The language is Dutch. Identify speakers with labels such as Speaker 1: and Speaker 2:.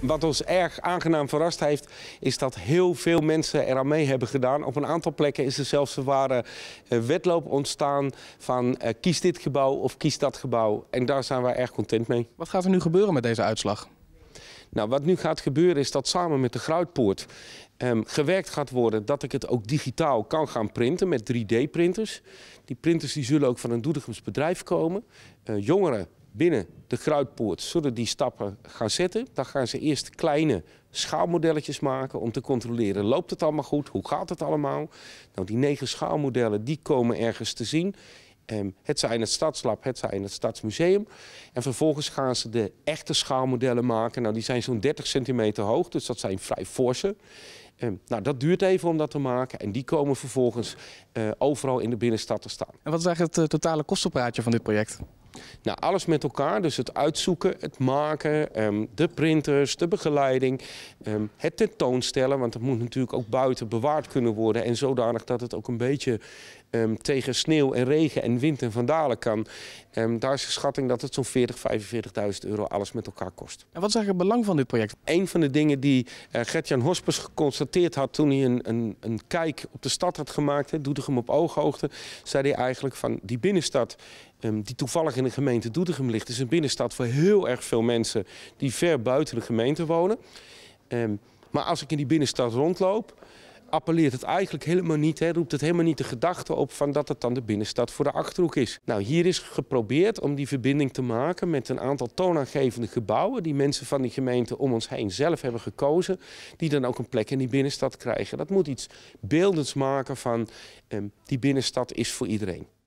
Speaker 1: Wat ons erg aangenaam verrast heeft, is dat heel veel mensen eraan mee hebben gedaan. Op een aantal plekken is er zelfs een ware eh, wedloop ontstaan van eh, kies dit gebouw of kies dat gebouw. En daar zijn wij erg content mee. Wat gaat er nu gebeuren met deze uitslag? Nou, wat nu gaat gebeuren is dat samen met de Gruitpoort ehm, gewerkt gaat worden dat ik het ook digitaal kan gaan printen met 3D-printers. Die printers die zullen ook van een Doedigums bedrijf komen. Eh, jongeren binnen de kruidpoort zullen die stappen gaan zetten. Dan gaan ze eerst kleine schaalmodelletjes maken om te controleren. Loopt het allemaal goed? Hoe gaat het allemaal? Nou, die negen schaalmodellen die komen ergens te zien. Ehm, het zij in het Stadslab, het zij in het Stadsmuseum. En vervolgens gaan ze de echte schaalmodellen maken. Nou, die zijn zo'n 30 centimeter hoog, dus dat zijn vrij forse. Ehm, nou, dat duurt even om dat te maken. En die komen vervolgens eh, overal in de binnenstad te staan. En wat is eigenlijk het eh, totale kostenpraatje van dit project? Nou, alles met elkaar, dus het uitzoeken, het maken, ehm, de printers, de begeleiding, ehm, het tentoonstellen, want dat moet natuurlijk ook buiten bewaard kunnen worden en zodanig dat het ook een beetje Ehm, tegen sneeuw en regen en wind en vandalen kan. Ehm, daar is de schatting dat het zo'n 40.000, 45.000 euro alles met elkaar kost. En wat is eigenlijk het belang van dit project? Een van de dingen die uh, Gertjan Hospers geconstateerd had toen hij een, een, een, kijk op de stad had gemaakt, Doetinchem op ooghoogte, zei hij eigenlijk van die binnenstad ehm, die toevallig in de gemeente Doetinchem ligt, is een binnenstad voor heel erg veel mensen die ver buiten de gemeente wonen. maar als ik in die binnenstad rondloop, appelleert het eigenlijk helemaal niet, hè, roept het helemaal niet de gedachte op van dat het dan de binnenstad voor de achterhoek is. Nou, hier is geprobeerd om die verbinding te maken met een aantal toonaangevende gebouwen die mensen van die gemeente om ons heen zelf hebben gekozen, die dan ook een plek in die binnenstad krijgen. Dat moet iets beeldends maken van ehm, die binnenstad is voor iedereen.